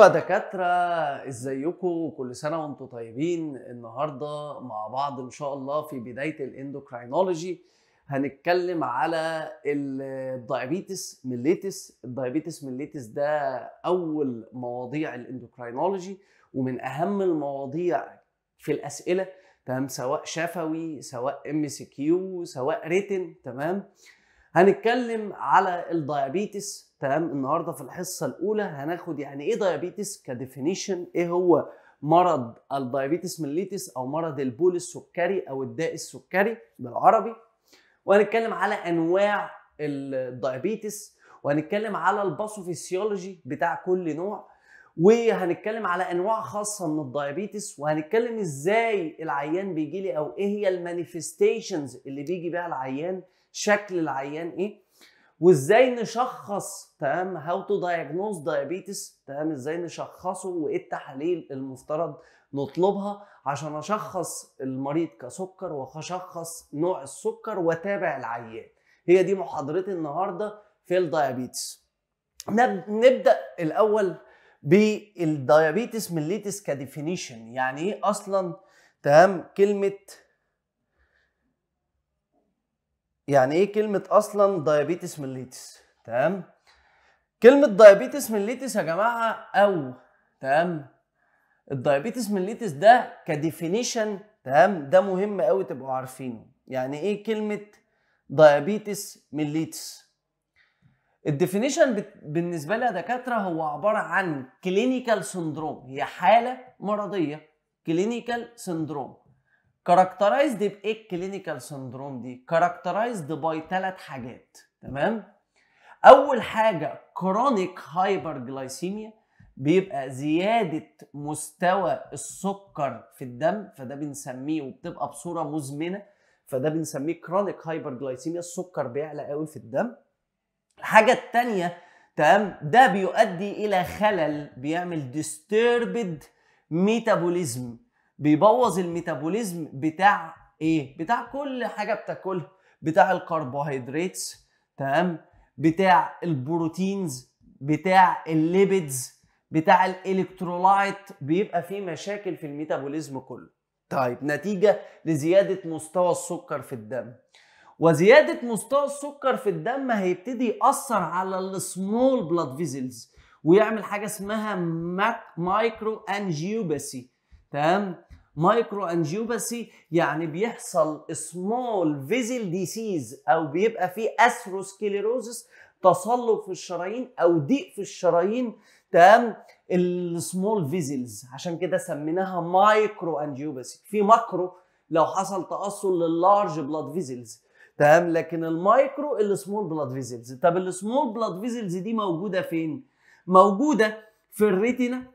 عليكم يا دكاترة ازيكم كل سنة وانتم طيبين النهاردة مع بعض ان شاء الله في بداية الاندوكراينولوجي هنتكلم على الدايابيتس ميليتس الدايابيتس ميليتس ده اول مواضيع الاندوكراينولوجي ومن اهم المواضيع في الاسئلة تمام سواء شفوي سواء ام سي كيو سواء ريتن تمام هنتكلم على الدايابيتس تمام النهارده في الحصه الاولى هناخد يعني ايه دايابيتس كديفينيشن ايه هو مرض الدايابيتس ميليتس او مرض البول السكري او الداء السكري بالعربي وهنتكلم على انواع الدايابيتس وهنتكلم على الباثوفيسيولوجي بتاع كل نوع وهنتكلم على انواع خاصه من الدايابيتس وهنتكلم ازاي العيان بيجي لي او ايه هي المانيفستيشنز اللي بيجي بيها العيان شكل العيان ايه وازاي نشخص تمام هاو تو دايجنوز دايابيتس تمام ازاي نشخصه وايه التحاليل المفترض نطلبها عشان اشخص المريض كسكر واشخص نوع السكر واتابع العيان هي دي محاضرتي النهارده في الدايابيتس نبدا الاول بالدايابيتس ميليتس كديفينيشن يعني ايه اصلا تمام كلمه يعني ايه كلمه اصلا دايابيتس ميليتس تمام كلمه دايابيتس ميليتس يا جماعه او تمام الدايابيتس ميليتس ده كديفينيشن تمام ده مهم قوي تبقوا عارفينه يعني ايه كلمه دايابيتس ميليتس الديفينيشن بالنسبه لي يا دكاتره هو عباره عن كلينيكال سندروم هي حاله مرضيه كلينيكال سندروم كاركترايزد بايه الكلينيكال سندروم دي كاركترايزد باي ثلاث حاجات تمام اول حاجه كرونيك جلايسيميا بيبقى زياده مستوى السكر في الدم فده بنسميه وبتبقى بصوره مزمنه فده بنسميه كرونيك جلايسيميا السكر بيعلى قوي في الدم الحاجه الثانيه تمام ده بيؤدي الى خلل بيعمل ديستربد ميتابوليزم بيبوظ الميتابوليزم بتاع ايه بتاع كل حاجه بتاكلها بتاع الكربوهيدرات تمام بتاع البروتينز بتاع الليبيدز بتاع الالكترولايت بيبقى فيه مشاكل في الميتابوليزم كله طيب نتيجه لزياده مستوى السكر في الدم وزياده مستوى السكر في الدم هيبتدي ياثر على السمول بلاد فيزلز ويعمل حاجه اسمها مايكرو انجيوباسي تمام مايكرو انجيوباسي يعني بيحصل سمول فيزل ديسيز او بيبقى في اثروسكليروزس تصلب في الشرايين او ضيق في الشرايين تمام السمول فيزلز عشان كده سميناها مايكرو انجيوباسي في ماكرو لو حصل تاصل لللارج بلاد فيزلز تمام لكن المايكرو السمول بلاد فيزلز طب السمول بلاد فيزلز دي موجوده فين موجوده في الريتنا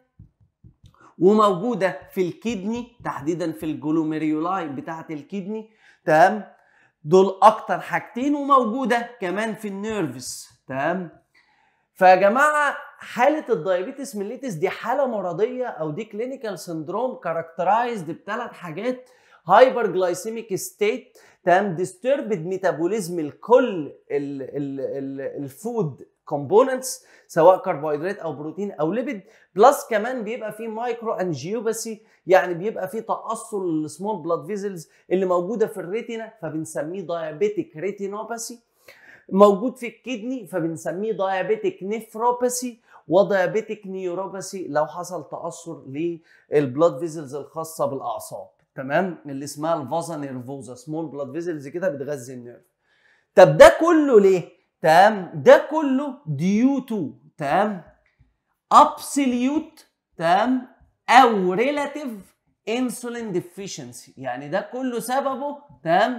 وموجوده في الكدني تحديدا في الجلوميريولاي بتاعه الكدني تمام دول اكتر حاجتين وموجوده كمان في النيرفس تمام فيا جماعه حاله الدايابيتس ميليتس دي حاله مرضيه او دي كلينيكال سندروم كاركترايزد بثلاث حاجات هايبر جلايسيميك ستيت تمام ديستربد ميتابوليزم لكل الفود كومبوننتس سواء كربوهيدرات او بروتين او ليبيد بلس كمان بيبقى فيه مايكرو انجيوباسي يعني بيبقى فيه تاثر للسمول بلاد فيزلز اللي موجوده في الريتنا فبنسميه دايابيتيك ريتينوباثي موجود في الكدني فبنسميه دايابيتيك نيفروباثي ودايابيتيك نيوروباثي لو حصل تاثر للبلاد فيزلز الخاصه بالاعصاب تمام اللي اسمها الفازا نيرفوزا سمول بلاد فيزلز كده بتغذي النيرف طب ده كله ليه تمام ده كله ديو تو تمام ابسوليوت تمام او ريلاتيف انسولين ديفيشنسي يعني ده كله سببه تمام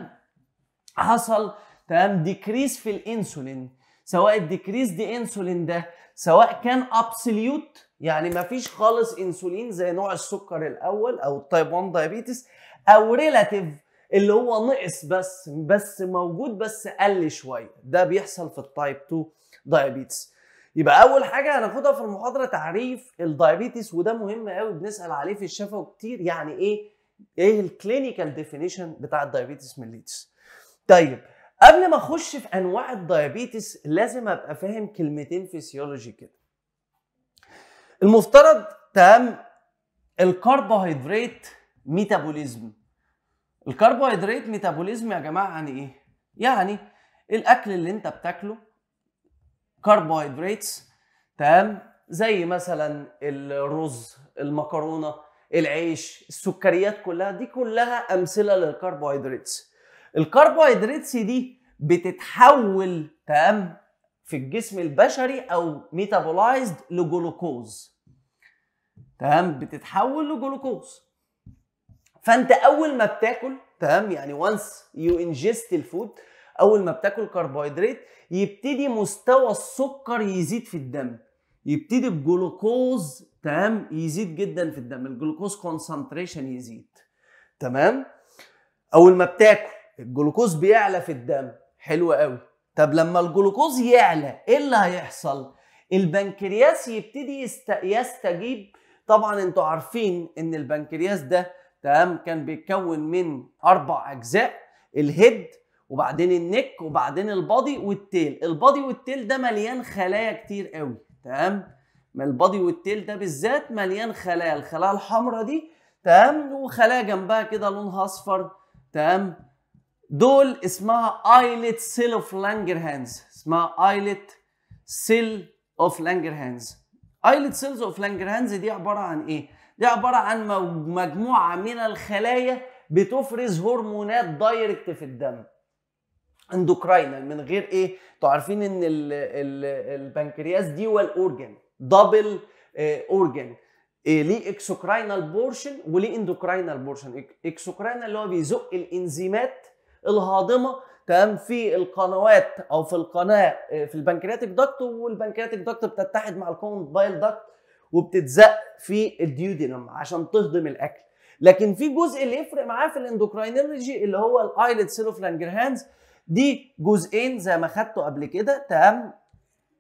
حصل تمام ديكريس في الانسولين سواء الديكريس دي انسولين ده سواء كان ابسوليوت يعني مفيش خالص انسولين زي نوع السكر الاول او التايب 1 دايابيتس او ريلاتيف اللي هو نقص بس بس موجود بس قل شويه ده بيحصل في التايب 2 دايابيتس يبقى اول حاجه هناخدها في المحاضره تعريف الدايابيتس وده مهم قوي بنسال عليه في الشفا كتير يعني ايه ايه الكلينيكال ديفينيشن بتاع الدايابيتس ميليتس طيب قبل ما اخش في انواع الدايابيتس لازم ابقى فاهم كلمتين فيسيولوجي كده المفترض تمام الكربوهيدرات ميتابوليزم الكربوهيدرات ميتابوليزم يا جماعه يعني ايه يعني الاكل اللي انت بتاكله كربوهيدرات تمام زي مثلا الرز المكرونه العيش السكريات كلها دي كلها امثله للكربوهيدرات الكربوهيدرات دي بتتحول تمام في الجسم البشري او ميتابولايزد لجلوكوز تمام بتتحول لجلوكوز فانت اول ما بتاكل تمام يعني وانس يو انجست الفود اول ما بتاكل كربوهيدرات يبتدي مستوى السكر يزيد في الدم يبتدي الجلوكوز تمام يزيد جدا في الدم الجلوكوز كونسنتريشن يزيد تمام اول ما بتاكل الجلوكوز بيعلى في الدم حلو قوي طب لما الجلوكوز يعلى ايه اللي هيحصل البنكرياس يبتدي يستجيب طبعا انتوا عارفين ان البنكرياس ده تمام كان بيتكون من اربع اجزاء الهيد وبعدين النك وبعدين البادي والتيل البادي والتيل ده مليان خلايا كتير قوي تمام البادي والتيل ده بالذات مليان خلايا الخلايا الحمراء دي تمام وخلايا جنبها كده لونها اصفر تمام دول اسمها ايلت سيل اوف لانجر هاندز اسمها ايلت سيل اوف لانجر هاندز ايلت سيلز اوف لانجر هاندز دي عباره عن ايه دي عباره عن مجموعه من الخلايا بتفرز هرمونات دايركت في الدم اندوكراينال من غير ايه انتوا عارفين ان الـ الـ البنكرياس دي اورجن دبل اورجن ليه اكسوكراينال بورشن وليه اندوكراينال بورشن اكسوكراينال اللي هو بيزق الانزيمات الهاضمه تمام في القنوات او في القناه آه، في البنكرياتيك دكت والبنكرياتيك دكت بتتحد مع الكومن بايل دكت وبتتزق في الديودينم عشان تهضم الاكل لكن في جزء اللي يفرق معاه في الاندوكراينولوجي اللي هو الايلت سيل اوف لانجرهانز دي جزئين زي ما خدته قبل كده تمام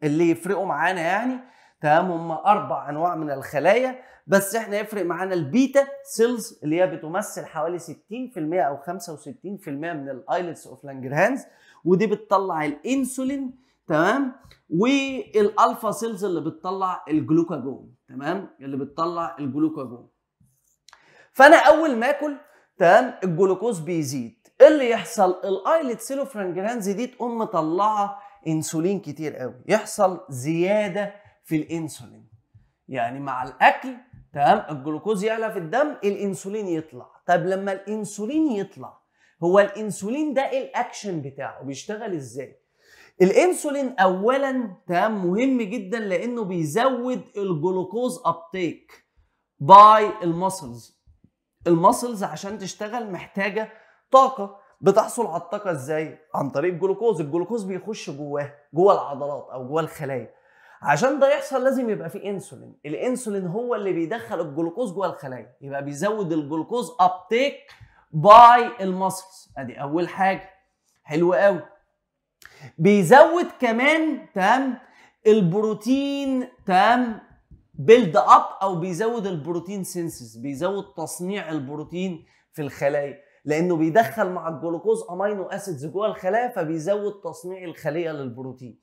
اللي يفرقوا معانا يعني تمام هم اربع انواع من الخلايا بس احنا يفرق معانا البيتا سيلز اللي هي بتمثل حوالي 60% او 65% من الايلتس اوف لانجرهانز ودي بتطلع الانسولين تمام والالفا سيلز اللي بتطلع الجلوكاجون تمام اللي بتطلع الجلوكاجون فانا اول ما اكل تمام الجلوكوز بيزيد ايه اللي يحصل الايلت سيلوفرانجرانز دي تقوم مطلعه انسولين كتير قوي يحصل زياده في الانسولين يعني مع الاكل تمام الجلوكوز يعلى في الدم الانسولين يطلع طب لما الانسولين يطلع هو الانسولين ده ايه الاكشن بتاعه بيشتغل ازاي الانسولين اولا تمام مهم جدا لانه بيزود الجلوكوز ابتيك باي المسلز المسلز عشان تشتغل محتاجه طاقه بتحصل على الطاقه ازاي عن طريق الجلوكوز الجلوكوز بيخش جواه جوه العضلات او جوه الخلايا عشان ده يحصل لازم يبقى في انسولين الانسولين هو اللي بيدخل الجلوكوز جوه الخلايا يبقى بيزود الجلوكوز ابتيك باي المسلز ادي اول حاجه حلو قوي بيزود كمان تمام البروتين تمام بيلد اب او بيزود البروتين سينسز بيزود تصنيع البروتين في الخلايا لانه بيدخل مع الجلوكوز امينو اسيدز جوه الخلايا فبيزود تصنيع الخليه للبروتين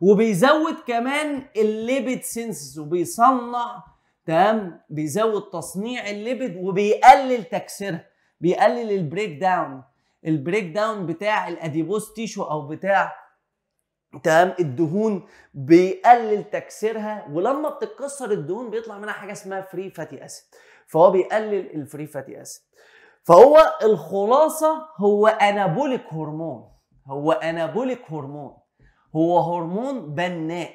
وبيزود كمان الليبيد سينسز وبيصنع تمام بيزود تصنيع الليبيد وبيقلل تكسيرها بيقلل البريك داون البريك داون بتاع الاديبوز تيشو او بتاع تمام الدهون بيقلل تكسيرها ولما بتتكسر الدهون بيطلع منها حاجه اسمها فري فاتي اسيد فهو بيقلل الفري فاتي اسيد فهو الخلاصه هو انابوليك هرمون هو انابوليك هرمون هو هرمون بناء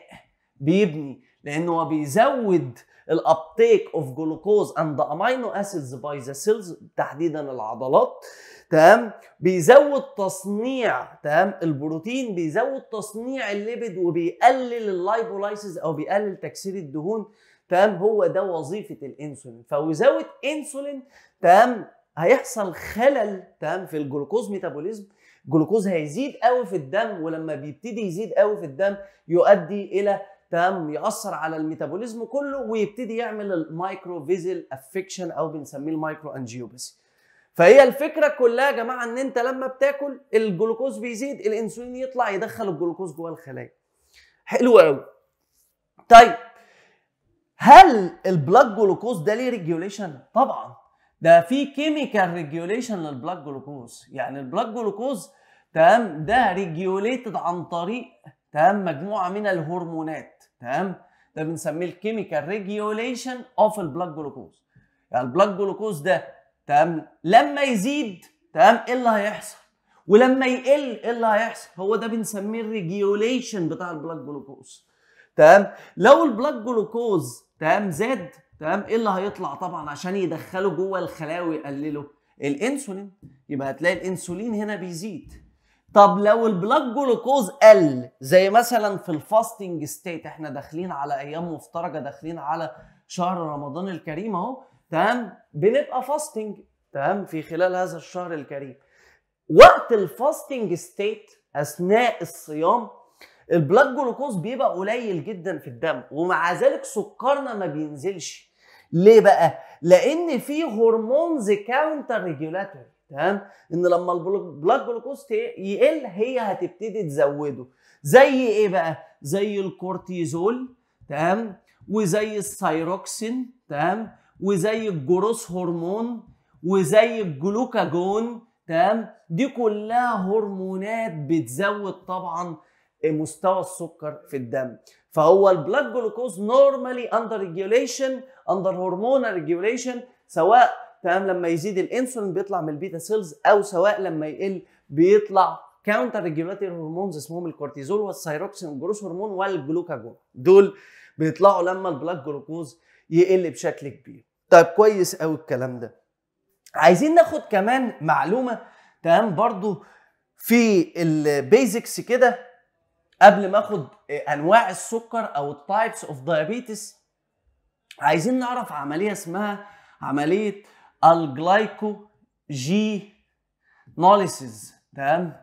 بيبني لانه بيزود الابتيك اوف جلوكوز اند امينو اسيدز باي ذا سيلز تحديدا العضلات تمام بيزود تصنيع تمام البروتين بيزود تصنيع الليبيد وبيقلل اللايبولايسيس او بيقلل تكسير الدهون تمام هو ده وظيفه الانسولين فوزاوت انسولين تمام هيحصل خلل تمام في الجلوكوز ميتابوليزم الجلوكوز هيزيد قوي في الدم ولما بيبتدي يزيد قوي في الدم يؤدي الى تمام ياثر على الميتابوليزم كله ويبتدي يعمل المايكرو فيزل افكشن او بنسميه المايكرو انجيوباثي فهي الفكره كلها يا جماعه ان انت لما بتاكل الجلوكوز بيزيد الانسولين يطلع يدخل الجلوكوز جوه الخلايا حلو قوي طيب هل البلاد جلوكوز ده ليه ريجوليشن طبعا ده في كيميكال ريجوليشن للبلاد جلوكوز يعني البلاد جلوكوز تمام ده ريجوليتد عن طريق تمام مجموعه من الهرمونات تمام ده بنسميه الكيميكال ريجيوليشن اوف البلاك جلوكوز يعني البلاك جلوكوز ده تمام لما يزيد تمام ايه اللي هيحصل ولما يقل ايه اللي هيحصل هو ده بنسميه الريجيوليشن بتاع البلاك جلوكوز تمام لو البلاك جلوكوز تمام زاد تمام ايه اللي هيطلع طبعا عشان يدخله جوه الخلايا ويقلله الانسولين يبقى هتلاقي الانسولين هنا بيزيد طب لو البلاك جلوكوز قل زي مثلا في الفاستنج ستيت احنا داخلين على ايام مفترجه داخلين على شهر رمضان الكريم اهو تمام بنبقى فاستنج تمام في خلال هذا الشهر الكريم وقت الفاستنج ستيت اثناء الصيام البلاك جلوكوز بيبقى قليل جدا في الدم ومع ذلك سكرنا ما بينزلش ليه بقى لان في هرمونز كاونتر ريجولاتوري تمام ان لما البلاد جلوكوز يقل هي هتبتدي تزوده زي ايه بقى زي الكورتيزول تمام وزي السيروكسين تمام وزي الجروس هرمون وزي الجلوكاجون تمام دي كلها هرمونات بتزود طبعا مستوى السكر في الدم فهو البلاد جلوكوز نورمالي اندر ريجوليشن اندر هرمونال ريجوليشن سواء تمام لما يزيد الانسولين بيطلع من البيتا سيلز او سواء لما يقل بيطلع كاونتر ريجولاتوري هرمونز اسمهم الكورتيزول والثيروكسين والجروس هرمون والجلوكاجون دول بيطلعوا لما البلاك جلوكوز يقل بشكل كبير طيب كويس قوي الكلام ده عايزين ناخد كمان معلومه تمام برضو في البيزكس كده قبل ما اخد انواع السكر او التايبس اوف دايابيتس عايزين نعرف عمليه اسمها عمليه الجلايكوجينوليسيز تمام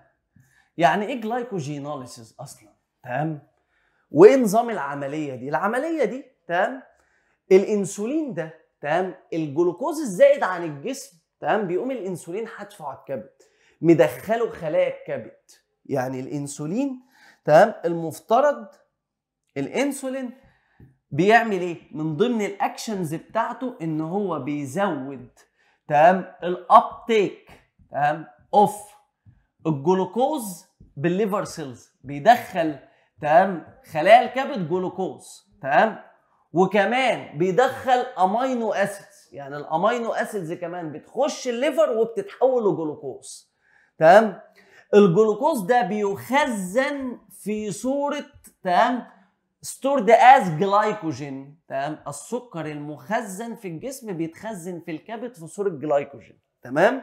يعني ايه جلايكوجينوليسيز اصلا تمام وايه نظام العمليه دي العمليه دي تمام الانسولين ده تمام الجلوكوز الزائد عن الجسم تمام بيقوم الانسولين حدفه على الكبد مدخله خلايا الكبد يعني الانسولين تمام المفترض الانسولين بيعمل ايه من ضمن الاكشنز بتاعته ان هو بيزود تمام الابتيك تمام اوف الجلوكوز بالليفر سيلز بيدخل تمام خلايا الكبد جلوكوز تمام وكمان بيدخل امينو اسيدز يعني الامينو اسيدز كمان بتخش الليفر وبتتحول لجلوكوز تمام الجلوكوز ده بيخزن في صوره تمام ستورد از جلايكوجين تمام السكر المخزن في الجسم بيتخزن في الكبد في صوره جلايكوجين تمام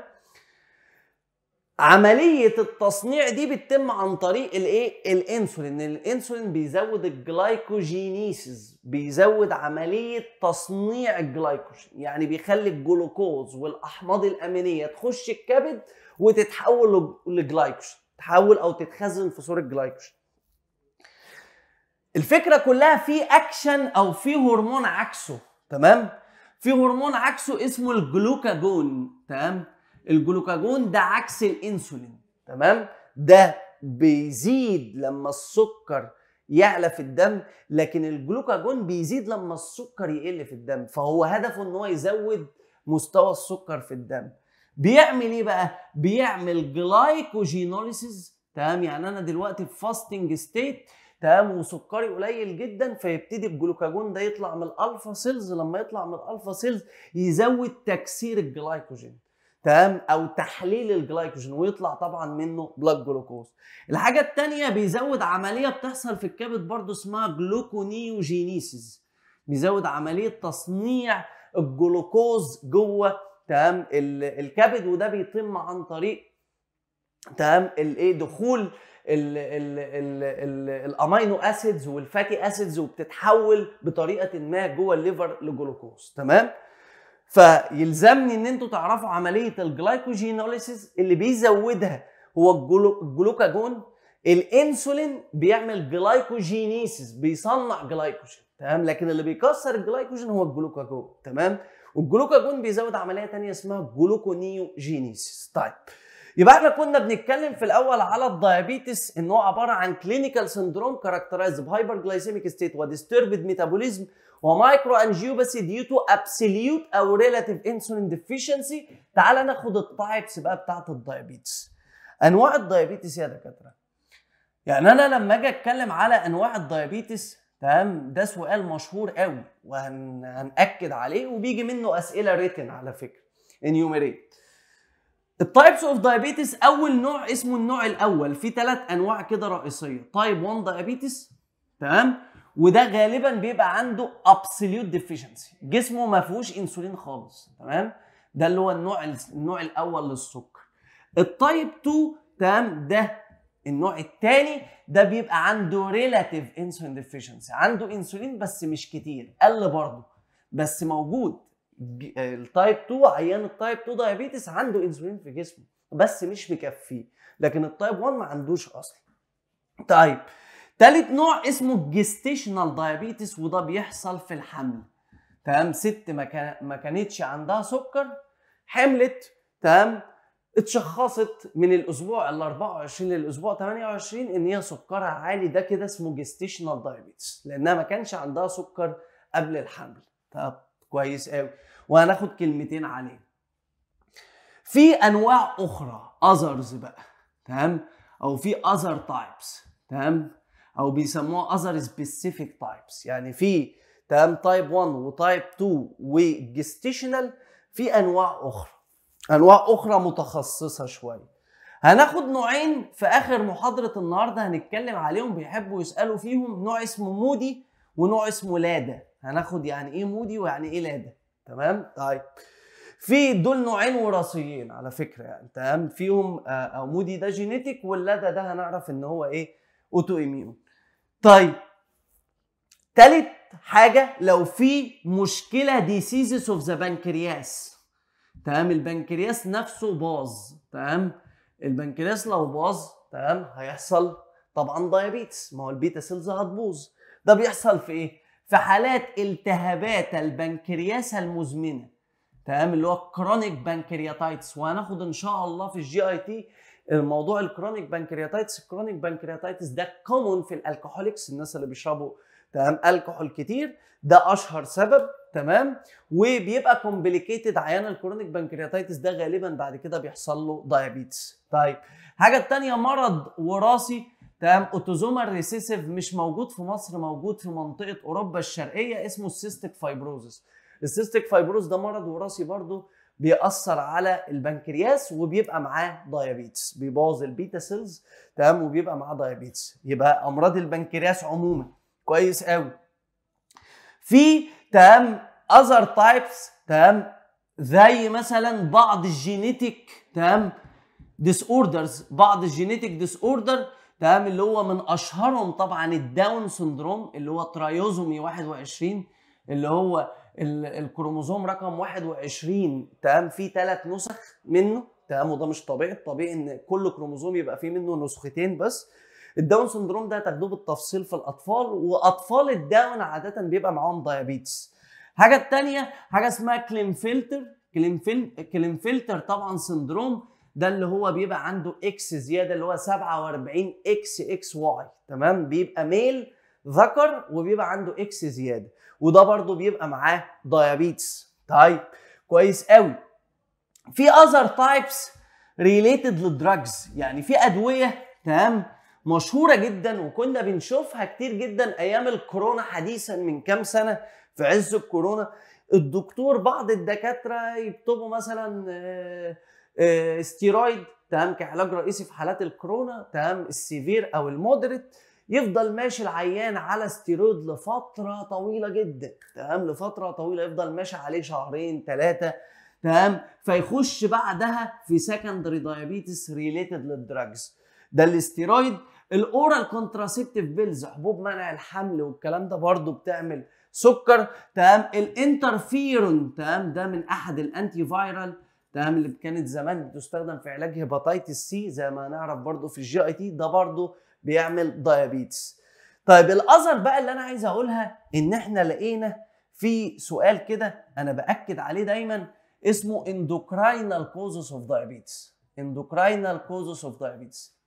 عمليه التصنيع دي بتتم عن طريق الايه الانسولين الانسولين بيزود الجلايكوجينيسيس بيزود عمليه تصنيع الجلايكوجين يعني بيخلي الجلوكوز والاحماض الامينيه تخش الكبد وتتحول لجلايكوجين تحول او تتخزن في صوره جلايكوجين الفكره كلها في اكشن او في هرمون عكسه تمام في هرمون عكسه اسمه الجلوكاجون تمام الجلوكاجون ده عكس الانسولين تمام ده بيزيد لما السكر يعلى في الدم لكن الجلوكاجون بيزيد لما السكر يقل في الدم فهو هدفه ان هو يزود مستوى السكر في الدم بيعمل ايه بقى بيعمل جلايكوجينوليسيس تمام يعني انا دلوقتي في فاستنج ستيت تمام وسكري قليل جدا فيبتدي الجلوكاجون ده يطلع من الالفا سيلز لما يطلع من الالفا سيلز يزود تكسير الجلايكوجين تمام او تحليل الجلايكوجين ويطلع طبعا منه بلاد جلوكوز الحاجه الثانيه بيزود عمليه بتحصل في الكبد برضه اسمها جلوكونيوجينيسيس بيزود عمليه تصنيع الجلوكوز جوه تمام الكبد وده بيتم عن طريق تمام الايه دخول الامينو اسيدز والفاتي اسيدز وبتتحول بطريقه ما جوه الليفر لجلوكوز تمام فيلزمني ان انتوا تعرفوا عمليه الجلايكوجينوليسيس اللي بيزودها هو الجلوكاجون الانسولين بيعمل جلايكوجينيسيس بيصنع جلايكوجين تمام لكن اللي بيكسر الجلايكوجين هو الجلوكاجون تمام والجلوكاجون بيزود عمليه تانية اسمها جلوكونيوجينيسيس طيب يبقى احنا كنا بنتكلم في الاول على الدايابيتس ان هو عباره عن كلينيكال سندروم كاركترايزد بهايبر جلايسيميك ستيت وديستربد ميتابوليزم ومايكرو انجيوباثي ديو تو ابسوليوت او ريلاتيف انسولين ديفيشنسي تعال ناخد التايبس بقى بتاعه الدايابيتس انواع الدايابيتس يا دكاتره يعني انا لما اجي اتكلم على انواع الدايابيتس تمام ده سؤال مشهور قوي وهنأكد عليه وبيجي منه اسئله ريتن على فكره انيوميريت التايبس اوف دايابيتس اول نوع اسمه النوع الاول في ثلاث انواع كده رئيسيه تايب 1 دايابيتس تمام وده غالبا بيبقى عنده ابسوليوت ديفيشنسي جسمه ما فيهوش انسولين خالص تمام ده اللي هو النوع النوع الاول للسكر التايب 2 تمام ده النوع الثاني ده بيبقى عنده ريلاتيف انسولين ديفيشنسي عنده انسولين بس مش كتير قل برضه بس موجود آه، التايب 2 عيان التايب 2 دايابيتس عنده انسولين في جسمه بس مش مكفيه لكن التايب 1 ما عندوش اصلا طيب تالت نوع اسمه جيستيشنال دايابيتس وده بيحصل في الحمل تمام ست ما, ما كانتش عندها سكر حملت تمام اتشخصت من الاسبوع ال 24 للاسبوع 28 ان هي سكرها عالي ده كده اسمه جيستيشنال دايابيتس لانها ما كانش عندها سكر قبل الحمل طب كويس قوي وهناخد كلمتين عليه في انواع اخرى اذرز بقى تمام او في اذر تايبس تمام او بيسموها اذر سبيسيفيك تايبس يعني في تمام تايب 1 وتايب 2 وجستيشنال في انواع اخرى انواع اخرى متخصصه شويه هناخد نوعين في اخر محاضره النهارده هنتكلم عليهم بيحبوا يسالوا فيهم نوع اسمه مودي ونوع اسمه لادا هناخد يعني ايه مودي ويعني ايه لادا تمام طيب في دول نوعين وراثيين على فكره يعني تمام فيهم او آه، آه، مودي ده جينيتك واللادا ده هنعرف ان هو ايه اوتو ايميون طيب تالت حاجه لو في مشكله ديسيزس اوف ذا بنكرياس تمام البنكرياس نفسه باظ تمام البنكرياس لو باظ تمام هيحصل طبعا دايابيتس ما هو البيتا سيلز هتبوظ ده بيحصل في ايه في حالات التهابات البنكرياس المزمنة تمام اللي هو كرونيك بنكرياتايتس وهناخد ان شاء الله في الجي اي تي الموضوع الكرونيك بنكرياتايتس الكرونيك بنكرياتايتس ده كومون في الالكحوليكس الناس اللي بيشربوا تمام الكحول كتير ده اشهر سبب تمام وبيبقى كومبليكيتد عيان الكرونيك بنكرياتايتس ده غالبا بعد كده بيحصل له دايابيتس طيب حاجه تانية مرض وراثي تمام اوتوزومال ريسيسيف مش موجود في مصر موجود في منطقه اوروبا الشرقيه اسمه السيستيك فايبروزس السيستيك فايبروز ده مرض وراثي برضه بيأثر على البنكرياس وبيبقى معاه دايابيتس بيبوظ البيتا سيلز تمام وبيبقى معاه دايابيتس يبقى امراض البنكرياس عموما كويس قوي في تمام اذر تايبس تمام زي مثلا بعض الجينيتيك تمام ديس اوردرز بعض الجينيتيك ديس اوردر تمام اللي هو من اشهرهم طبعا الداون سندروم اللي هو ترايوزومي 21 اللي هو الكروموزوم رقم 21 تمام فيه ثلاث نسخ منه تمام وده مش طبيعي الطبيعي ان كل كروموزوم يبقى فيه منه نسختين بس الداون سندروم ده تاخدوه بالتفصيل في الاطفال واطفال الداون عاده بيبقى معاهم دايابيتس حاجه الثانيه حاجه اسمها كلين فلتر طبعا سندروم ده اللي هو بيبقى عنده اكس زياده اللي هو 47 اكس اكس واي تمام بيبقى ميل ذكر وبيبقى عنده اكس زياده وده برضو بيبقى معاه دايابيتس طيب كويس قوي في اذر تايبس ريليتد للدراجز يعني في ادويه تمام مشهوره جدا وكنا بنشوفها كتير جدا ايام الكورونا حديثا من كام سنه في عز الكورونا الدكتور بعض الدكاتره يكتبوا مثلا آه، آه، ستيرويد تمام كعلاج رئيسي في حالات الكورونا تمام السيفير او المودريت يفضل ماشي العيان على ستيرويد لفتره طويله جدا تمام لفتره طويله يفضل ماشي عليه شهرين ثلاثه تمام فيخش بعدها في سكندري دايابيتس ريليتد للدراجز ده الاستيرويد الاورال كونتراسيبتيف بيلز حبوب منع الحمل والكلام ده برضو بتعمل سكر تمام الانترفيرون تمام ده من احد الانتي فايرال تمام اللي كانت زمان بتستخدم في علاج هيباتيتس سي زي ما نعرف برضو في الجي اي تي ده برضو بيعمل دايابيتس طيب الاثر بقى اللي انا عايز اقولها ان احنا لقينا في سؤال كده انا باكد عليه دايما اسمه اندوكراينال كوزس اوف دايابيتس اندوكراينال كوزس اوف دايابيتس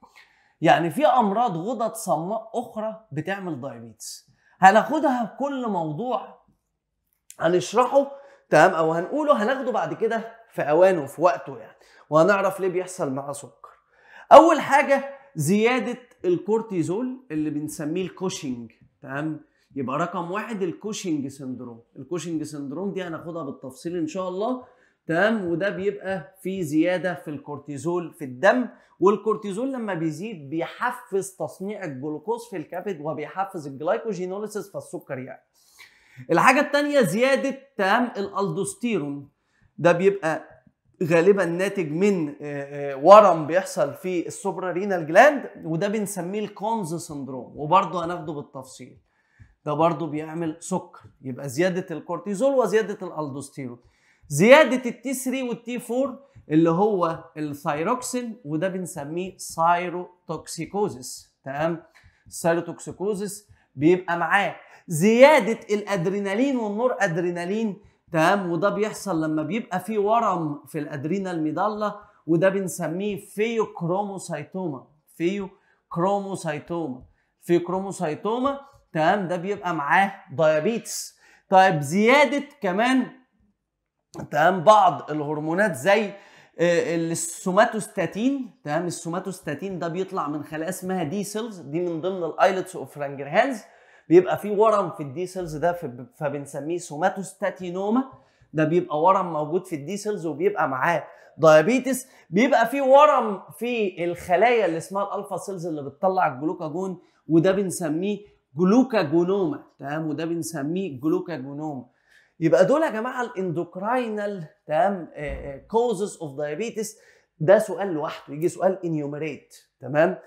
يعني في امراض غدد صماء اخرى بتعمل دايابيتس هناخدها كل موضوع هنشرحه تمام او هنقوله هناخده بعد كده في اوانه في وقته يعني وهنعرف ليه بيحصل معاه سكر اول حاجه زياده الكورتيزول اللي بنسميه الكوشنج تمام يبقى رقم واحد الكوشنج سندروم الكوشنج سندروم دي هناخدها بالتفصيل ان شاء الله تمام وده بيبقى في زياده في الكورتيزول في الدم والكورتيزول لما بيزيد بيحفز تصنيع الجلوكوز في الكبد وبيحفز الجلايكوجينوليسيس فالسكر يعني الحاجه الثانيه زياده تمام الالدوستيرون ده بيبقى غالبا ناتج من آه، آه، ورم بيحصل في السوبرا رينال جلاند وده بنسميه الكونز سندروم وبرضه هناخده بالتفصيل ده برضه بيعمل سكر يبقى زياده الكورتيزول وزياده الالدوستيرون زياده التي 3 والتي 4 اللي هو الثايروكسين وده بنسميه سايروتوكسيكوزيس تمام سيروتوكسيكوزيس بيبقى معاه زياده الادرينالين والنور ادرينالين تمام وده بيحصل لما بيبقى في ورم في الادرينال ميدالا وده بنسميه فيوكروموسايتوما فيوكروموسايتوما فيوكروموسايتوما تمام ده بيبقى معاه دايابيتس طيب زياده كمان تمام بعض الهرمونات زي آه، السوماتوستاتين تمام السوماتوستاتين ده بيطلع من خلايا اسمها دي سيلز دي من ضمن الايلتس اوف رانجرهانز بيبقى في ورم في الدي سيلز ده فبنسميه سوماتوستاتينوما ده بيبقى ورم موجود في الدي سيلز وبيبقى معاه دايابيتس بيبقى في ورم في الخلايا اللي اسمها الالفا سيلز اللي بتطلع الجلوكاجون وده بنسميه جلوكاجونوما تمام وده بنسميه جلوكاجونوما يبقى دول يا جماعه الاندوكراينال تمام كوزز اوف دايابيتس ده سؤال لوحده يجي سؤال انيوميريت تمام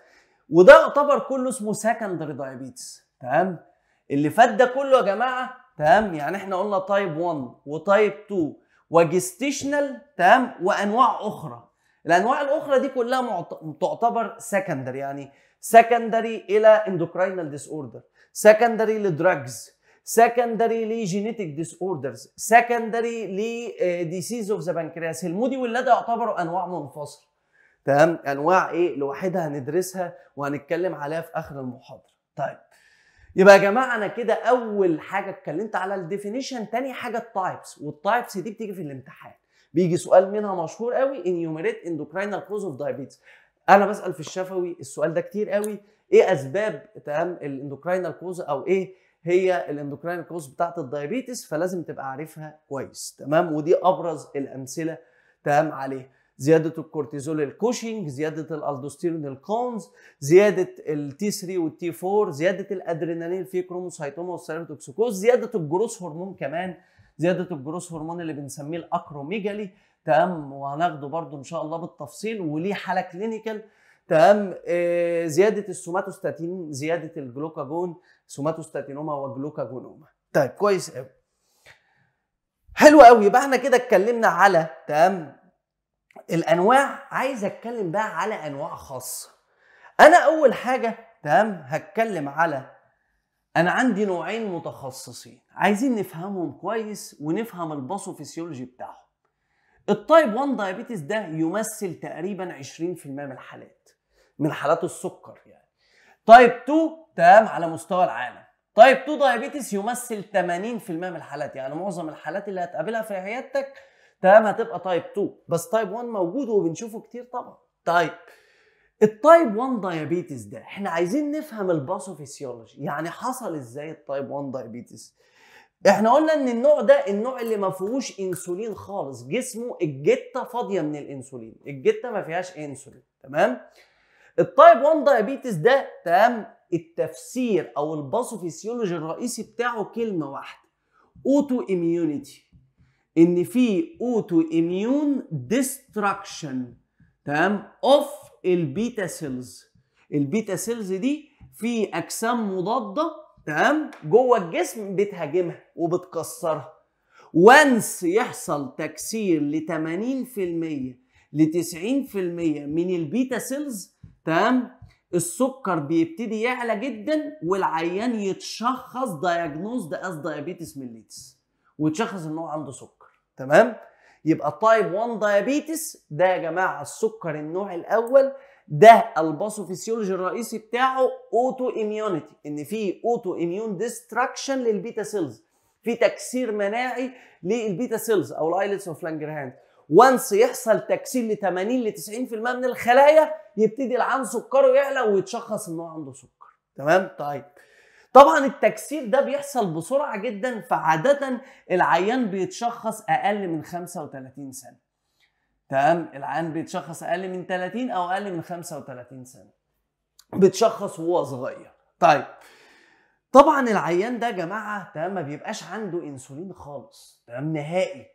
وده يعتبر كله اسمه سكندري دايابيتس تمام اللي فات ده كله يا جماعه تمام يعني احنا قلنا تايب 1 وتايب 2 وجستيشنال تمام وانواع اخرى الانواع الاخرى دي كلها تعتبر سكندري يعني سكندري الى اندوكراينال ديس اوردر سكندري لدراجز سكندري لجينيتك ديس اوردرز سكندري لديسيز اوف ذا بنكرياس المودي واللدى يعتبروا انواع منفصله تمام انواع ايه لوحدها هندرسها وهنتكلم عليها في اخر المحاضره طيب يبقى يا جماعه انا كده اول حاجه اتكلمت على الديفينيشن تاني حاجه التايبس والتايبس دي بتيجي في الامتحان بيجي سؤال منها مشهور قوي انيوميريت اندوكراينال كوز اوف دايابيتس انا بسال في الشفوي السؤال ده كتير قوي ايه اسباب تمام الاندوكراينال كوز او ايه هي الاندوكراينال كوز بتاعه الدايابيتس فلازم تبقى عارفها كويس تمام ودي ابرز الامثله تمام عليها زياده الكورتيزول الكوشينج زياده الالدوستيرون الكونز زياده التي 3 والتي 4 زياده الادرينالين في كروموسايتوما والسيروتوكسيكوز زياده الجروث هرمون كمان زياده الجروث هرمون اللي بنسميه الاكروميجالي تمام وهناخده برضه ان شاء الله بالتفصيل وليه حاله كلينيكال تمام آه زياده السوماتوستاتين زياده الجلوكاجون سوماتوستاتينوما وجلوكاجونوما طيب كويس قوي حلو قوي يبقى احنا كده اتكلمنا على تمام الانواع عايز اتكلم بقى على انواع خاصه انا اول حاجه تمام هتكلم على انا عندي نوعين متخصصين عايزين نفهمهم كويس ونفهم الباثوفيسيولوجي بتاعهم التايب 1 دايابيتس ده يمثل تقريبا 20% من الحالات من حالات السكر يعني تايب 2 تمام على مستوى العالم تايب 2 دايابيتس يمثل 80% من الحالات يعني معظم الحالات اللي هتقابلها في عيادتك تمام هتبقى تايب 2 بس تايب 1 موجود وبنشوفه كتير طبعا طيب التايب 1 دايابيتس ده احنا عايزين نفهم الباثوفيسيولوجي يعني حصل ازاي التايب 1 دايابيتس احنا قلنا ان النوع ده النوع اللي ما فيهوش انسولين خالص جسمه الجته فاضيه من الانسولين الجته ما فيهاش انسولين تمام التايب 1 دايابيتس ده تمام التفسير او الباثوفيسيولوجي الرئيسي بتاعه كلمه واحده اوتو اميونيتي ان في اوتو اميون ديستراكشن تمام اوف البيتا سيلز البيتا سيلز دي في اجسام مضاده تمام جوه الجسم بتهاجمها وبتكسرها وانس يحصل تكسير ل 80% ل 90% من البيتا سيلز تمام السكر بيبتدي يعلى جدا والعيان يتشخص دايجنوزد از دايابيتس ميليتس ويتشخص ان هو عنده سكر تمام يبقى التايب 1 دايابيتس ده يا جماعه السكر النوع الاول ده الباثوفيسيولوجي الرئيسي بتاعه اوتو اميونيتي ان في اوتو اميون ديستراكشن للبيتا سيلز في تكسير مناعي للبيتا سيلز او الايلتس اوف لانجرهانز وانس يحصل تكسير ل 80 ل 90% من الخلايا يبتدي العين سكره يعلى ويتشخص ان هو عنده سكر تمام طيب طبعا التكسير ده بيحصل بسرعة جدا فعادة العيان بيتشخص أقل من 35 سنة تمام العيان بيتشخص أقل من 30 أو أقل من 35 سنة بيتشخص وهو صغير طيب طبعا العيان ده يا جماعة تمام ما بيبقاش عنده أنسولين خالص تمام نهائي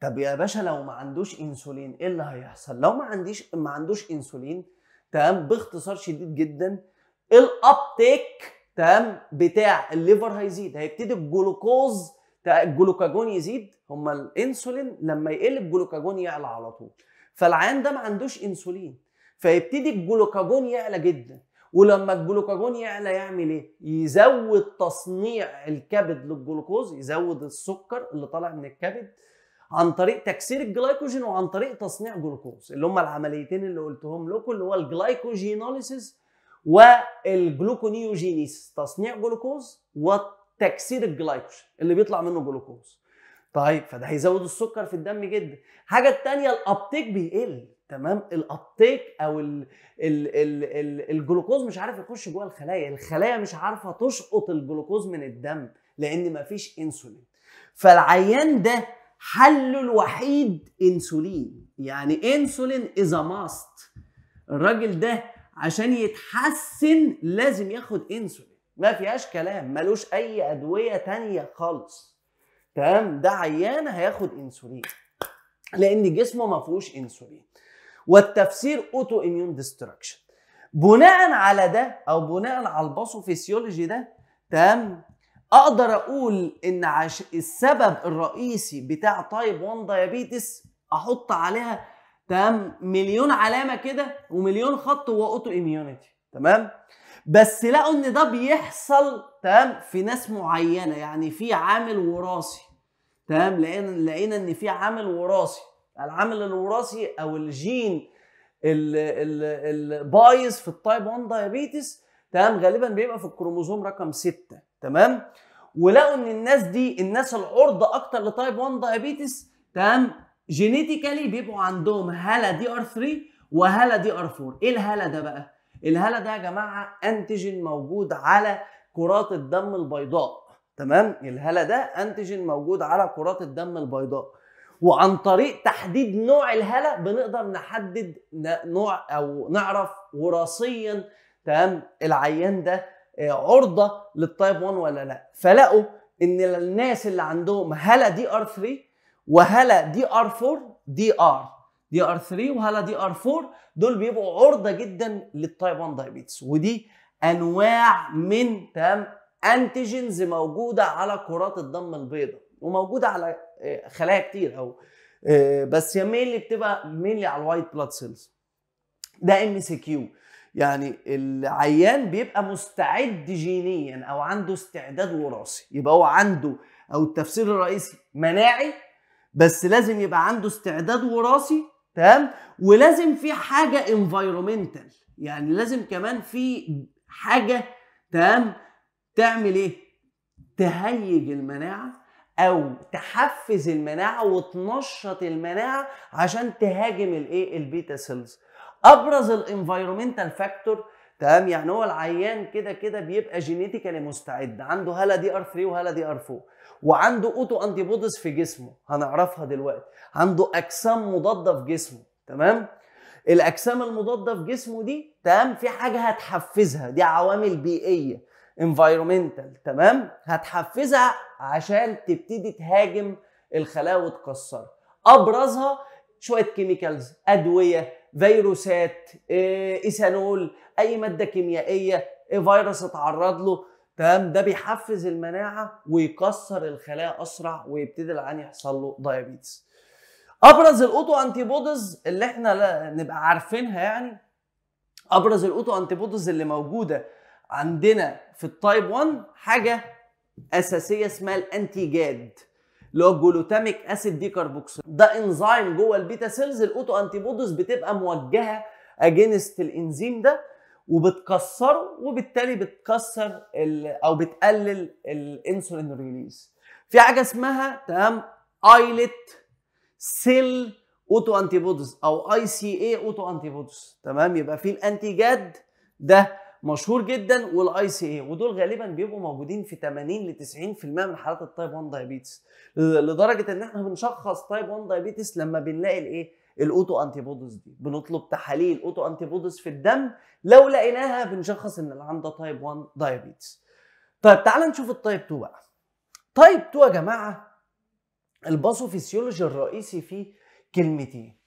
طب يا باشا لو ما عندوش انسولين ايه اللي هيحصل لو ما عنديش ما عندوش انسولين تمام باختصار شديد جدا الابتيك تمام بتاع الليفر هيزيد هيبتدي الجلوكوز الجلوكاجون يزيد هما الانسولين لما يقل الجلوكاجون يعلى على طول فالعيان ده ما عندوش انسولين فيبتدي الجلوكاجون يعلى جدا ولما الجلوكاجون يعلى يعمل ايه؟ يزود تصنيع الكبد للجلوكوز يزود السكر اللي طالع من الكبد عن طريق تكسير الجلايكوجين وعن طريق تصنيع جلوكوز اللي هما العمليتين اللي قلتهم لكم اللي هو الجلايكوجيناليسيس والجلوكونيوجينيس تصنيع جلوكوز وتكسير الجلايكوجين اللي بيطلع منه جلوكوز طيب فده هيزود السكر في الدم جدا حاجه الثانيه الابتيك بيقل تمام الابتيك او ال ال ال الـ الجلوكوز مش عارف يخش جوه الخلايا الخلايا مش عارفه تشقط الجلوكوز من الدم لان مفيش انسولين فالعيان ده حله الوحيد انسولين يعني انسولين از ماست الراجل ده عشان يتحسن لازم ياخد انسولين ما فيهاش كلام ملوش اي ادويه تانية خالص تمام ده عيان هياخد انسولين لان جسمه ما فيهوش انسولين والتفسير اوتو اميون ديستراكشن بناء على ده او بناء على الباثوفيسيولوجي ده تمام اقدر اقول ان عش... السبب الرئيسي بتاع تايب 1 دايابيتس احط عليها تمام مليون علامه كده ومليون خط هو اوتو اميونيتي تمام بس لقوا ان ده بيحصل تمام في ناس معينه يعني في عامل وراثي تمام لقينا لقينا ان في عامل وراثي العامل الوراثي او الجين البايظ في التايب 1 دايابيتس تمام غالبا بيبقى في الكروموزوم رقم 6 تمام ولقوا ان الناس دي الناس العرضه اكتر لتايب 1 دايابيتس تمام جينيتيكالي بيبقوا عندهم هاله دي ار 3 وهاله دي ار 4 ايه الهاله ده بقى الهاله ده يا جماعه انتيجين موجود على كرات الدم البيضاء تمام الهاله ده انتيجين موجود على كرات الدم البيضاء وعن طريق تحديد نوع الهاله بنقدر نحدد نوع او نعرف وراثيا تمام العيان ده آه، عرضه للتايب 1 ولا لا فلقوا ان الناس اللي عندهم هاله دي ار 3 وهلا دي ار 4 دي ار دي ار 3 وهلا دي ار 4 دول بيبقوا عرضه جدا للتايب 1 دايابيتس ودي انواع من تمام انتيجينز موجوده على كرات الدم البيضاء وموجوده على آه، خلايا كتير او آه، بس هي مينلي بتبقى مينلي على الوايت بلاد سيلز ده ام سي كيو يعني العيان بيبقى مستعد جينيا او عنده استعداد وراثي يبقى هو عنده او التفسير الرئيسي مناعي بس لازم يبقى عنده استعداد وراثي تمام ولازم في حاجه انفايرومنتال يعني لازم كمان في حاجه تمام تعمل ايه تهيج المناعه او تحفز المناعه وتنشط المناعه عشان تهاجم الايه البيتا سيلز ابرز الانفايرومنتال فاكتور تمام يعني هو العيان كده كده بيبقى جينيتيكالي مستعد عنده هلا دي ار 3 وهلا دي ار 4 وعنده اوتو انتي بودز في جسمه هنعرفها دلوقتي عنده اجسام مضاده في جسمه تمام الاجسام المضاده في جسمه دي تمام في حاجه هتحفزها دي عوامل بيئيه انفايرمنتال تمام هتحفزها عشان تبتدي تهاجم الخلايا وتكسرها ابرزها شويه كيميكالز ادويه فيروسات آه، ايثانول اي ماده كيميائيه اي فيروس اتعرض له تمام ده بيحفز المناعه ويكسر الخلايا اسرع ويبتدي العيان يحصل له دايابيتس ابرز الاوتو انتي بودز اللي احنا نبقى عارفينها يعني ابرز الاوتو انتي بودز اللي موجوده عندنا في التايب 1 حاجه اساسيه اسمها الانتيجاد اللي هو الجلوتاميك اسيد دي ده انزيم جوه البيتا سيلز الاوتو انتي بودز بتبقى موجهه اجينست الانزيم ده وبتكسره وبالتالي بتكسر او بتقلل الانسولين ريليز في حاجه اسمها تمام ايلت سيل اوتو انتي بودز او اي سي اي اوتو انتي بودز تمام يبقى في الانتيجاد ده مشهور جدا والاي سي اي ودول غالبا بيبقوا موجودين في 80 ل 90% من حالات التايب 1 دايابيتس لدرجه ان احنا بنشخص تايب 1 دايابيتس لما بنلاقي الايه الاوتو انتي بودز دي بنطلب تحاليل اوتو انتي بودز في الدم لو لقيناها بنشخص ان اللي عنده تايب 1 دايابيتس طيب تعال نشوف التايب 2 بقى تايب 2 يا جماعه الباثوفيسيولوجي الرئيسي فيه كلمتين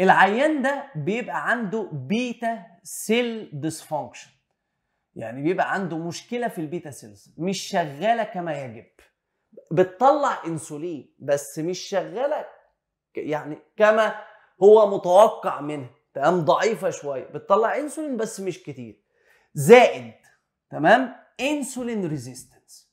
العيان ده بيبقى عنده بيتا سيل ديسفانكشن يعني بيبقى عنده مشكله في البيتا سيلز مش شغاله كما يجب بتطلع انسولين بس مش شغاله يعني كما هو متوقع منها تمام ضعيفه شويه بتطلع انسولين بس مش كتير زائد تمام انسولين ريزيستنس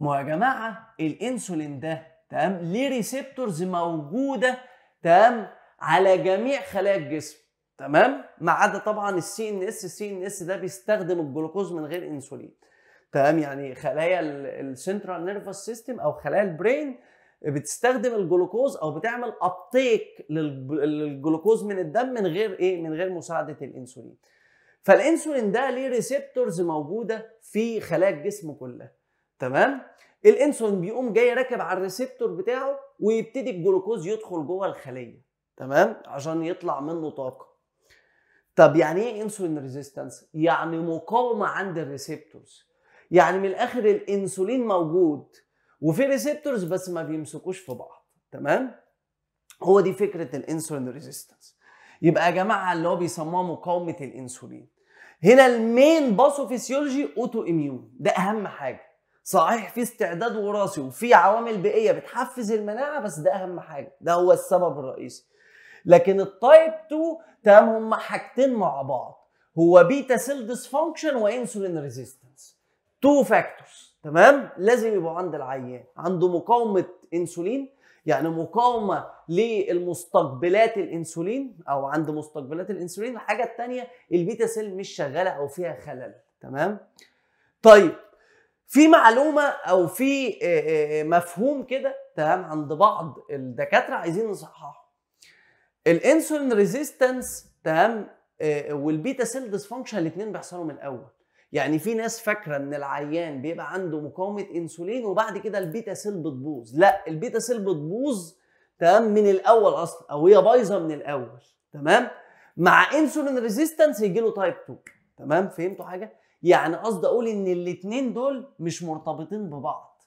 ما يا جماعه الانسولين ده تمام ليه ريسبتورز موجوده تمام على جميع خلايا الجسم تمام ما عدا طبعا السي ان اس السي ان اس ده بيستخدم الجلوكوز من غير انسولين تمام يعني خلايا السنترال نيرفس سيستم او خلايا البرين بتستخدم الجلوكوز او بتعمل ابتيك للجلوكوز من الدم من غير ايه من غير مساعده الانسولين فالانسولين ده ليه ريسبتورز موجوده في خلايا الجسم كلها تمام الانسولين بيقوم جاي راكب على الريسبتور بتاعه ويبتدي الجلوكوز يدخل جوه الخليه تمام عشان يطلع منه طاقه طب يعني ايه انسولين ريزيستنس يعني مقاومه عند الريسبتورز يعني من الاخر الانسولين موجود وفي ريسبتورز بس ما بيمسكوش في بعض تمام هو دي فكره الانسولين ريزيستنس يبقى يا جماعه اللي هو بيسموها مقاومه الانسولين هنا المين فيسيولوجي اوتو اميون ده اهم حاجه صحيح في استعداد وراثي وفي عوامل بيئيه بتحفز المناعه بس ده اهم حاجه ده هو السبب الرئيسي لكن التايب 2 تمام هما حاجتين مع بعض هو بيتا سيل ديسفانكشن وانسولين ريزيستنس تو فاكتورز تمام لازم يبقوا عند العيان عنده مقاومه انسولين يعني مقاومه للمستقبلات الانسولين او عند مستقبلات الانسولين الحاجه الثانيه البيتا سيل مش شغاله او فيها خلل تمام طيب في معلومه او في مفهوم كده تمام عند بعض الدكاتره عايزين نصححه الانسولين ريزيستنس تمام والبيتا سيل ديسفانكشن الاثنين بيحصلوا من الاول يعني في ناس فاكره ان العيان بيبقى عنده مقاومه انسولين وبعد كده البيتا سيل بتبوظ لا البيتا سيل بتبوظ تمام من الاول اصلا او هي بايظه من الاول تمام مع انسولين ريزيستنس يجي له تايب 2 تمام فهمتوا حاجه يعني قصدي اقول ان الاثنين دول مش مرتبطين ببعض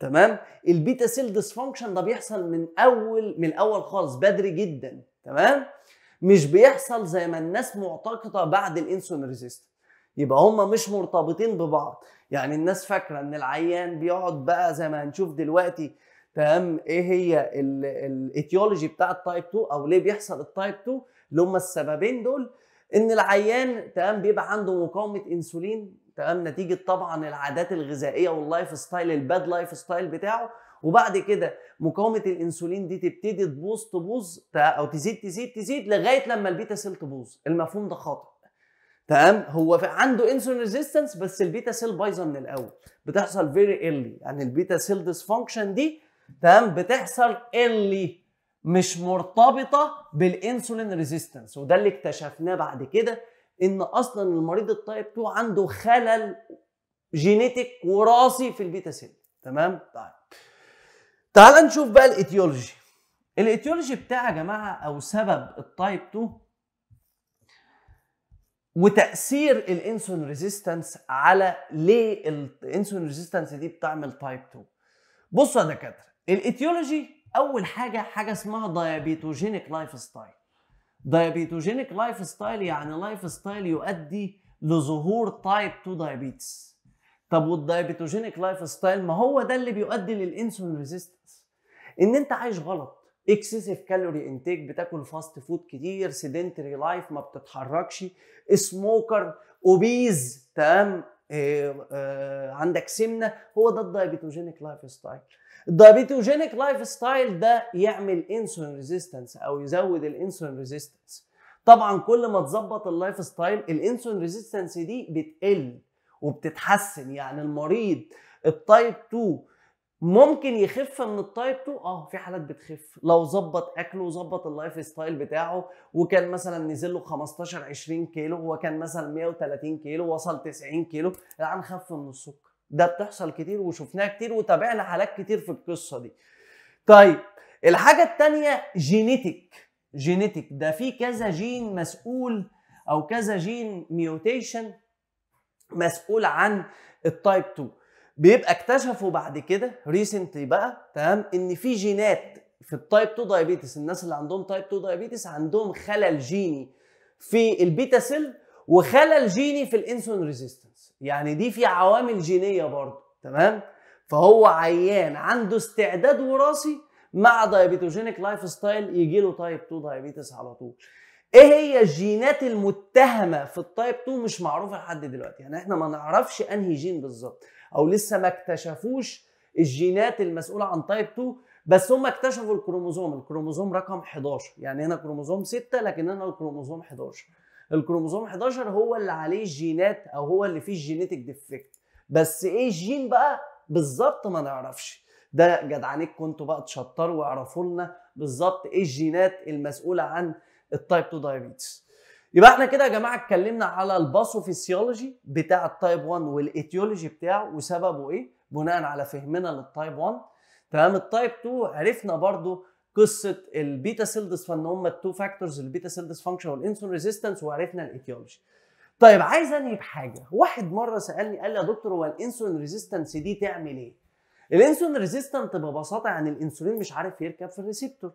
تمام البيتا سيل ديسفانكشن ده بيحصل من اول من الاول خالص بدري جدا تمام مش بيحصل زي ما الناس معتقده بعد الانسولين ريزيستنس يبقى هما مش مرتبطين ببعض يعني الناس فاكره ان العيان بيقعد بقى زي ما هنشوف دلوقتي تمام ايه هي الايتيولوجي بتاع التايب 2 او ليه بيحصل التايب 2 اللي هما السببين دول ان العيان تمام بيبقى عنده مقاومه انسولين تمام نتيجه طبعا العادات الغذائيه واللايف ستايل الباد لايف ستايل بتاعه وبعد كده مقاومه الانسولين دي تبتدي تبوظ تبوظ او تزيد تزيد تزيد لغايه لما البيتا سيل تبوظ المفهوم ده خاطئ تمام هو عنده انسولين ريزيستنس بس البيتا سيل بايظه من الاول بتحصل فيري ايرلي يعني البيتا سيل ديسفانكشن دي تمام بتحصل ايرلي مش مرتبطه بالانسولين ريزيستنس وده اللي اكتشفناه بعد كده ان اصلا المريض التايب 2 عنده خلل جينيتك وراثي في البيتا سيل تمام طيب تعال نشوف بقى الايتيولوجي الايتيولوجي بتاع يا جماعه او سبب التايب 2 وتاثير الانسولين ريزيستنس على ليه الانسولين ريزيستنس دي بتعمل تايب 2 بصوا يا دكاتره الايتيولوجي اول حاجه حاجه اسمها دايابيتوجينيك لايف ستايل دايابيتوجينيك لايف ستايل يعني لايف ستايل يؤدي لظهور تايب 2 دايابيتس طب والدايابيتوجينيك لايف ستايل ما هو ده اللي بيؤدي للانسولين ريزيستنس ان انت عايش غلط اكسسيف كالوري انتيك بتاكل فاست فود كتير سيدنتري لايف ما بتتحركش سموكر اوبيز تمام آه،, آه عندك سمنه هو ده الدايبيتوجينيك لايف ستايل الدايبيتوجينيك لايف ستايل ده يعمل انسولين ريزيستنس او يزود الانسولين ريزيستنس طبعا كل ما تظبط اللايف ستايل الانسولين ريزيستنس دي بتقل وبتتحسن يعني المريض التايب 2 ممكن يخف من التايب 2 اه في حالات بتخف لو ظبط اكله وظبط اللايف ستايل بتاعه وكان مثلا نزل له 15 20 كيلو هو كان مثلا 130 كيلو وصل 90 كيلو العام خف من السكر ده بتحصل كتير وشفناها كتير وتابعنا حالات كتير في القصه دي طيب الحاجه الثانيه جينيتك جينيتك ده في كذا جين مسؤول او كذا جين ميوتيشن مسؤول عن التايب 2 بيبقى اكتشفوا بعد كده ريسنتلي بقى تمام ان في جينات في التايب 2 دايابيتس الناس اللي عندهم تايب 2 دايابيتس عندهم خلل جيني في البيتا سيل وخلل جيني في الانسولين ريزيستنس يعني دي في عوامل جينيه برضه تمام فهو عيان عنده استعداد وراثي مع دايابيتوجينيك لايف ستايل يجي له تايب 2 دايابيتس على طول ايه هي الجينات المتهمه في التايب 2 مش معروفه لحد دلوقتي يعني احنا ما نعرفش انهي جين بالظبط او لسه ما اكتشفوش الجينات المسؤوله عن تايب 2 بس هم اكتشفوا الكروموزوم الكروموزوم رقم 11 يعني هنا كروموزوم 6 لكن هنا الكروموزوم 11 الكروموزوم 11 هو اللي عليه الجينات او هو اللي فيه الجينيتك ديفكت بس ايه الجين بقى بالظبط ما نعرفش ده جدعانيك كنتوا بقى تشطروا واعرفوا لنا بالظبط ايه الجينات المسؤوله عن التايب 2 دايابيتس يبقى احنا كده يا جماعه اتكلمنا على الباثوفيسيولوجي بتاع التايب 1 والايتيولوجي بتاعه وسببه ايه بناء على فهمنا للتايب 1 تمام التايب 2 عرفنا برضو قصه البيتا سيل ديسفان هم التو فاكتورز البيتا سيل ديسفانكشن والانسولين ريزيستنس وعرفنا الايتيولوجي طيب عايز انهي بحاجه واحد مره سالني قال لي يا دكتور هو الانسولين ريزيستنس دي تعمل ايه الانسولين ريزيستنت ببساطه يعني الانسولين مش عارف يركب في الريسبتور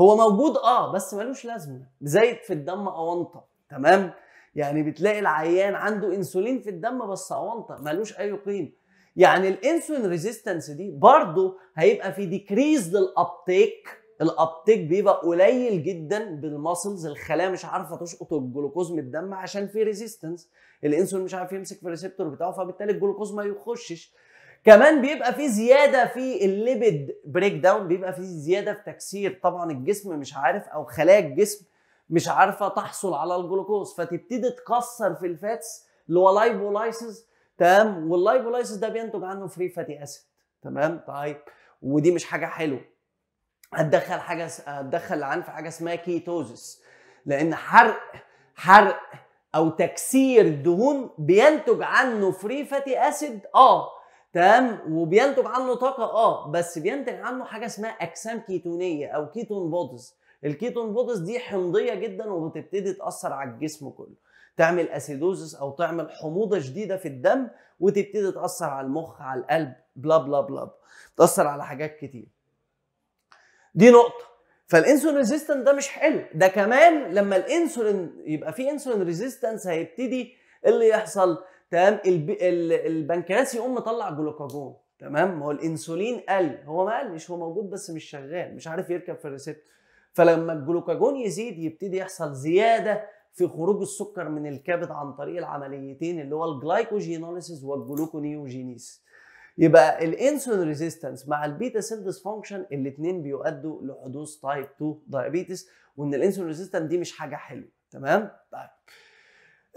هو موجود اه بس ملوش لازمه زايد في الدم اونطه تمام يعني بتلاقي العيان عنده انسولين في الدم بس اونطه ملوش اي قيمه يعني الانسولين ريزيستنس دي برضه هيبقى في ديكريز للابتيك الابتيك بيبقى قليل جدا بالماسلز الخلايا مش عارفه تسقط الجلوكوز من الدم عشان في ريزيستنس الانسولين مش عارف يمسك في الريسبتور بتاعه فبالتالي الجلوكوز ما يخشش كمان بيبقى في زياده في الليبيد بريك داون بيبقى في زياده في تكسير طبعا الجسم مش عارف او خلايا الجسم مش عارفه تحصل على الجلوكوز فتبتدي تكسر في الفاتس اللي هو لايبولايسز تمام واللايبولايسز ده بينتج عنه فري فاتي اسيد تمام طيب ودي مش حاجه حلوه هتدخل حاجه هتدخل العين في حاجه اسمها كيتوزس لان حرق حرق او تكسير الدهون بينتج عنه فري فاتي اسيد اه تمام وبينتج عنه طاقه اه بس بينتج عنه حاجه اسمها اجسام كيتونيه او كيتون بودز الكيتون بودز دي حمضيه جدا وبتبتدي تاثر على الجسم كله تعمل اسيدوزس او تعمل حموضه شديده في الدم وتبتدي تاثر على المخ على القلب بلا بلا بلا تاثر على حاجات كتير دي نقطه فالانسولين ريزيستنت ده مش حلو ده كمان لما الانسولين يبقى في انسولين ريزيستنس هيبتدي اللي يحصل تمام البنكرياس يقوم مطلع جلوكاجون تمام هو الانسولين قل هو ما قلش هو موجود بس مش شغال مش عارف يركب في الريسبتور فلما الجلوكاجون يزيد يبتدي يحصل زياده في خروج السكر من الكبد عن طريق العمليتين اللي هو الجلايكوجينوليسيس والجلوكونيوجينيس يبقى الانسولين ريزيستنس مع البيتا سيل فانكشن الاثنين بيؤدوا لحدوث تايب 2 دايابيتس وان الانسولين ريزيستنس دي مش حاجه حلوه تمام طيب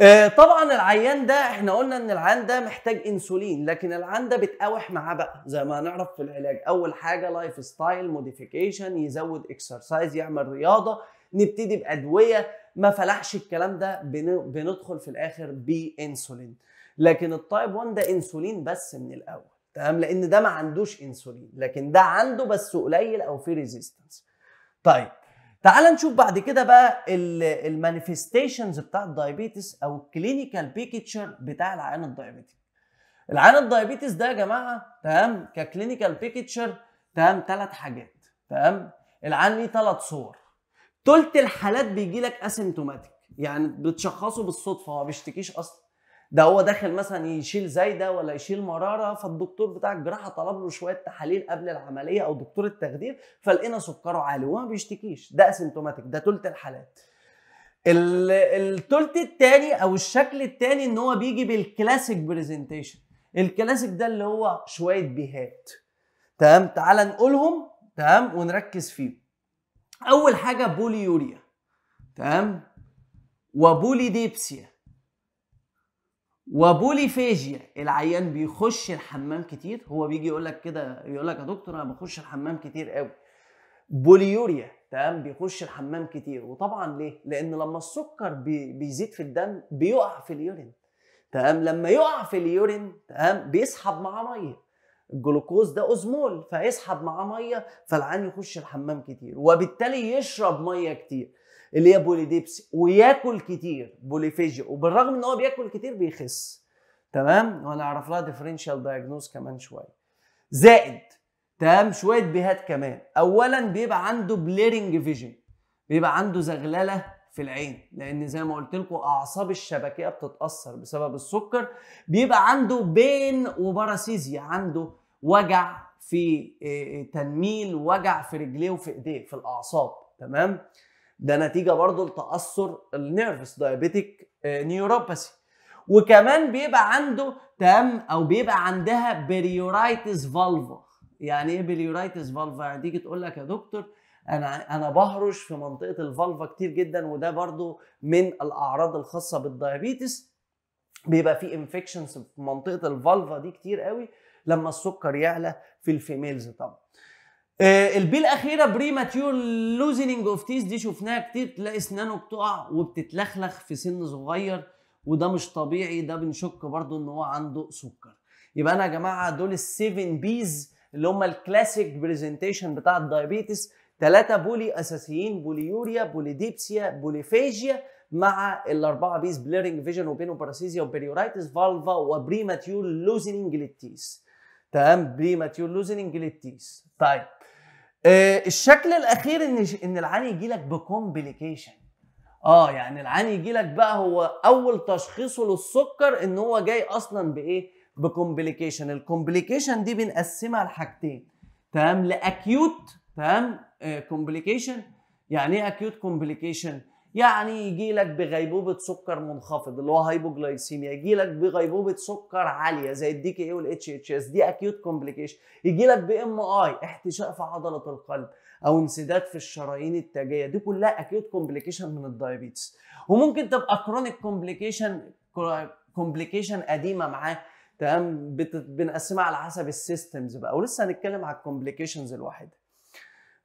آه، طبعا العيان ده احنا قلنا ان العيان ده محتاج انسولين لكن العيان ده بتقاوح معاه بقى زي ما هنعرف في العلاج اول حاجه لايف ستايل موديفيكيشن يزود اكسرسايز يعمل رياضه نبتدي بادويه ما فلحش الكلام ده بندخل في الاخر بانسولين لكن التايب 1 ده انسولين بس من الاول تمام لان ده ما عندوش انسولين لكن ده عنده بس قليل او في ريزيستنس طيب تعال نشوف بعد كده بقى المانيفستيشنز بتاع الدايابيتس او الكلينيكال بيكتشر بتاع العيان الدايابيتي العيان الدايابيتس ده يا جماعه تمام ككلينيكال بيكتشر تمام ثلاث حاجات تمام العيان ليه ثلاث صور ثلث الحالات بيجي لك اسيمتوماتيك يعني بتشخصه بالصدفه ما بيشتكيش اصلا ده هو داخل مثلا يشيل زايده ولا يشيل مراره فالدكتور بتاع الجراحه طلب له شويه تحاليل قبل العمليه او دكتور التخدير فلقينا سكره عالي وما بيشتكيش ده اسيمتوماتيك ده ثلث الحالات الثلث الثاني او الشكل الثاني ان هو بيجي بالكلاسيك برزنتيشن الكلاسيك ده اللي هو شويه بيهات تمام تعال نقولهم تمام ونركز فيهم اول حاجه بوليوريا تمام وبوليديبسيا وبوليفاجيا العيان بيخش الحمام كتير هو بيجي يقول لك كده يقول لك يا دكتور انا بخش الحمام كتير قوي بوليوريا تمام بيخش الحمام كتير وطبعا ليه لان لما السكر بي بيزيد في الدم بيقع في اليورين تمام لما يقع في اليورين تمام بيسحب معاه ميه الجلوكوز ده اوزمول فيسحب معاه ميه فالعيان يخش الحمام كتير وبالتالي يشرب ميه كتير اللي هي بوليديبسي وياكل كتير بوليفيجيا وبالرغم ان هو بياكل كتير بيخس تمام وهنعرف لها ديفرنشال دايجنوز كمان شويه زائد تمام شويه بهات كمان اولا بيبقى عنده بليرنج فيجن بيبقى عنده زغلله في العين لان زي ما قلت لكم اعصاب الشبكيه بتتاثر بسبب السكر بيبقى عنده بين وباراسيزيا عنده وجع في آه، آه، تنميل وجع في رجليه وفي ايديه في الاعصاب تمام ده نتيجه برضه لتاثر النيرفس دايابيتيك نيوروباثي وكمان بيبقى عنده تام او بيبقى عندها بريورايتس فالفا يعني ايه بريورايتس فالفا يعني تيجي تقول لك يا دكتور انا انا بهرش في منطقه الفالفا كتير جدا وده برضو من الاعراض الخاصه بالدايابيتس بيبقى في انفكشنز في منطقه الفالفا دي كتير قوي لما السكر يعلى في الفيميلز طبعا آه، البيل الاخيره بريماتيور لوزنينج اوف تيس دي شفناها كتير تلاقي اسنانه بتقع وبتتلخلخ في سن صغير وده مش طبيعي ده بنشك برضو ان هو عنده سكر يبقى انا يا جماعه دول السيفن بيز اللي هم الكلاسيك برزنتيشن بتاع الدايابيتس ثلاثه بولي اساسيين بوليوريا بوليديبسيا بوليفاجيا مع الاربعه بيز بليرنج فيجن باراسيزيا وبريورايتس فالفا وبريماتيور لوزنينج للتيس تمام بريماتيور لوزنينج للتيس طيب آه، الشكل الاخير ان ان العين يجي لك بكومبليكيشن اه يعني العين يجي لك بقى هو اول تشخيصه للسكر ان هو جاي اصلا بايه بكومبليكيشن الكومبليكيشن دي بنقسمها لحاجتين تمام لاكيوت تمام آه، كومبليكيشن يعني ايه اكيوت كومبليكيشن يعني يجي لك بغيبوبة سكر منخفض اللي هو هايبوجلايسيميا يجي لك بغيبوبة سكر عالية زي الدي كي اي والاتش اتش اس دي اكيوت كومبليكيشن يجي لك بام اي احتشاء في عضلة القلب او انسداد في الشرايين التاجية دي كلها اكيوت كومبليكيشن من الدايابيتس وممكن تبقى كرونيك كومبليكيشن كومبليكيشن قديمة معاه تمام بنقسمها على حسب السيستمز بقى ولسه هنتكلم على الكومبليكيشنز الواحده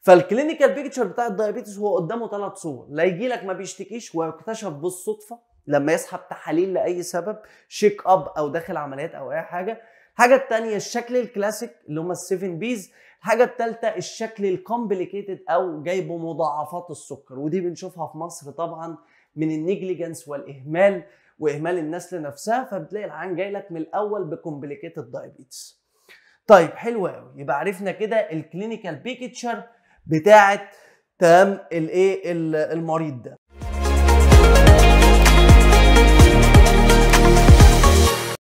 فالكلينيكال بيكتشر بتاع الدايابيتس هو قدامه ثلاث صور لا يجي لك ما بيشتكيش ويكتشف بالصدفه لما يسحب تحاليل لاي سبب شيك اب او داخل عمليات او اي حاجه الحاجه الثانيه الشكل الكلاسيك اللي هم السيفن بيز الحاجه الثالثه الشكل الكومبليكيتد او جايبه مضاعفات السكر ودي بنشوفها في مصر طبعا من النيجليجنس والاهمال واهمال الناس لنفسها فبتلاقي العيان جاي لك من الاول بكومبليكيتد دايابيتس طيب حلو قوي يبقى عرفنا كده الكلينيكال بيكتشر بتاعه تمام الايه المريض ده